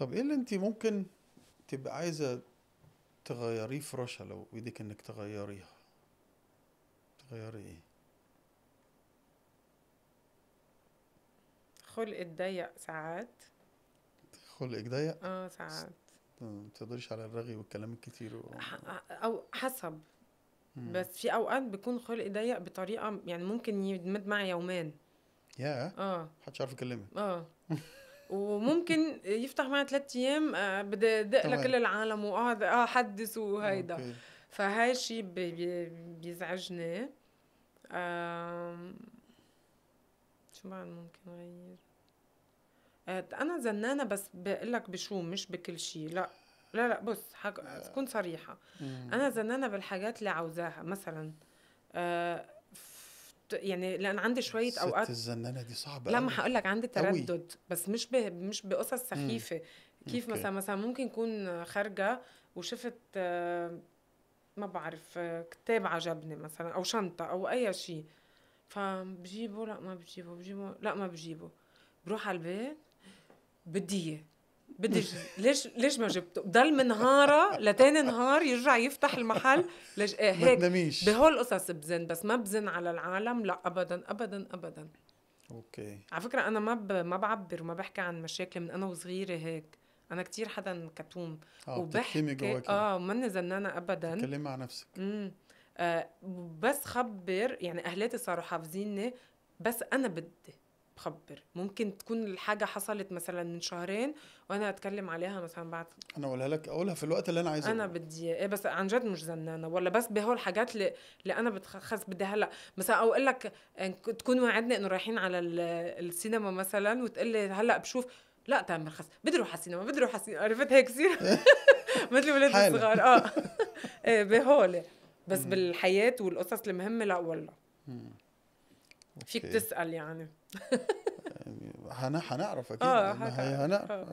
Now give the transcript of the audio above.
طب ايه اللي انت ممكن تبقى عايزة تغيريه في رشا لو بإيدك إنك تغيريها تغيري إيه؟ خلق الضيق ساعات خلقك ضيق؟ اه ساعات ما تقدريش على الرغي والكلام الكتير و... آه، أو حسب مم. بس في أوقات بيكون خلق ضيق بطريقة يعني ممكن يدمد معايا يومين ياه yeah. اه محدش عارف يكلمك اه وممكن يفتح معي ثلاث ايام آه، بدي ادق لكل العالم واقعد احدث وهيدا أوكي. فهاي الشيء بيزعجني شو بعد ممكن اغير؟ آه، انا زنانه بس بقول لك بشو مش بكل شيء لا لا لا بص حك... كنت صريحه انا زنانه بالحاجات اللي عاوزاها مثلا أه يعني لان عندي شويه ست اوقات الزنانه دي صعبه لا ما هقول لك عندي تردد أوي. بس مش ب... مش بقصص سخيفه مم. كيف مثلا مثلا ممكن اكون خارجه وشفت ما بعرف كتاب عجبني مثلا او شنطه او اي شيء فبجيبه لا ما بجيبه بجيبه لا ما بجيبه بروح على البيت بدي اياه بدي ليش ليش ما جبته؟ ضل من نهاره لتاني نهار يرجع يفتح المحل ليش آه هيك بهول قصص بزن بس ما بزن على العالم لا ابدا ابدا ابدا اوكي على فكره انا ما ب... ما بعبر وما بحكي عن مشاكل من انا وصغيره هيك انا كتير حدا كتوم آه وبحكي اه وماني زنانه ابدا تكلمي مع نفسك امم آه بس خبر يعني اهلاتي صاروا حافظيني بس انا بدي خبر ممكن تكون الحاجه حصلت مثلا من شهرين وانا اتكلم عليها مثلا بعد انا اقولها لك اقولها في الوقت اللي انا عايزه انا بدي ايه بس عن جد مش زنانه ولا بس بهول الحاجات اللي, اللي انا بتخس بدي هلا مثلا او اقول لك تكون وعدنا انه رايحين على السينما مثلا وتقول لي هلا بشوف لا تعمل خس بدي اروح على السينما بدي اروح على السينما عرفت هيك كثير مثل ولاد الصغار اه إيه، بهول بس بالحياه والقصص المهمه لا والله فيك تسال يعني حنعرف يعني اكيد آه